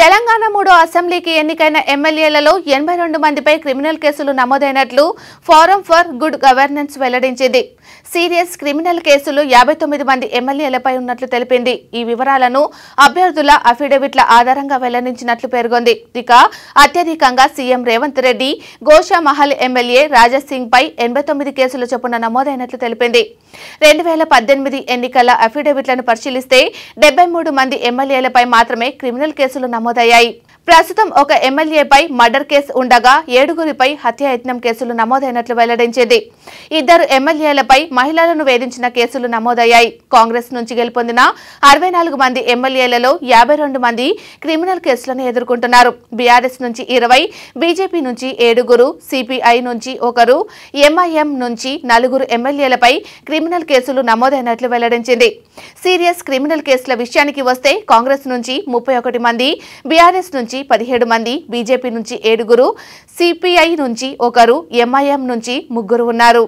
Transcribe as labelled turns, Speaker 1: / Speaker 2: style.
Speaker 1: తెలంగాణ మూడో అసెంబ్లీకి ఎన్నికైన ఎమ్మెల్యేలలో ఎనభై రెండు మందిపై క్రిమినల్ కేసులు నమోదైనట్లు ఫోరం ఫర్ గుడ్ గవర్నెన్స్ వెల్లడించింది సీరియస్ క్రిమినల్ కేసులు యాభై తొమ్మిది మంది ఎమ్మెల్యేలపై ఉన్నట్లు తెలిపింది ఈ వివరాలను అభ్యర్థుల అఫిడవిట్ల ఆధారంగా వెల్లడించినట్లు పేర్కొంది ఇక అత్యధికంగా సీఎం రేవంత్ రెడ్డి గోషామహల్ ఎమ్మెల్యే రాజాసింగ్ పై ఎనభై తొమ్మిది కేసుల చొప్పున నమోదైనట్లు తెలిపింది రెండు వేల పద్దెనిమిది ఎన్నికల అఫిడవిట్లను పరిశీలిస్తే డెబ్బై మూడు మంది ఎమ్మెల్యేలపై మాత్రమే క్రిమినల్ కేసులు నమోదయ్యాయి ప్రస్తుతం ఒక ఎమ్మెల్యేపై మర్డర్ కేసు ఉండగా ఏడుగురిపై హత్యాయత్నం కేసులు నమోదైనట్లు వెల్లడించింది ఇద్దరు ఎమ్మెల్యేలపై మహిళలను వేధించిన కేసులు నమోదయ్యాయి కాంగ్రెస్ నుంచి గెలుపొందిన అరవై మంది ఎమ్మెల్యేలలో యాభై మంది క్రిమినల్ కేసులను ఎదుర్కొంటున్నారు బీఆర్ఎస్ నుంచి ఇరవై బీజేపీ నుంచి ఏడుగురు సిపిఐ నుంచి ఒకరు ఎంఐఎం నుంచి నలుగురు ఎమ్మెల్యేలపై క్రిమినల్ కేసులు నమోదైనట్లు వెల్లడించింది సీరియస్ క్రిమినల్ కేసుల విషయానికి వస్తే కాంగ్రెస్ నుంచి ముప్పై మంది బీఆర్ఎస్ నుంచి నుంచి పదిహేడు మంది బీజేపీ నుంచి ఏడుగురు సిపిఐ నుంచి ఒకరు ఎంఐఎం నుంచి ముగ్గురు ఉన్నారు